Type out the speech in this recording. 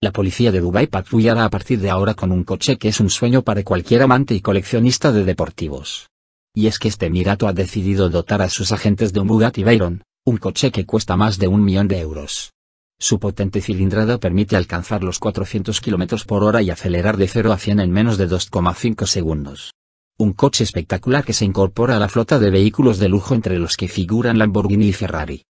La policía de Dubái patrullará a partir de ahora con un coche que es un sueño para cualquier amante y coleccionista de deportivos. Y es que este Emirato ha decidido dotar a sus agentes de un Bugatti Veyron, un coche que cuesta más de un millón de euros. Su potente cilindrada permite alcanzar los 400 km por hora y acelerar de 0 a 100 en menos de 2,5 segundos. Un coche espectacular que se incorpora a la flota de vehículos de lujo entre los que figuran Lamborghini y Ferrari.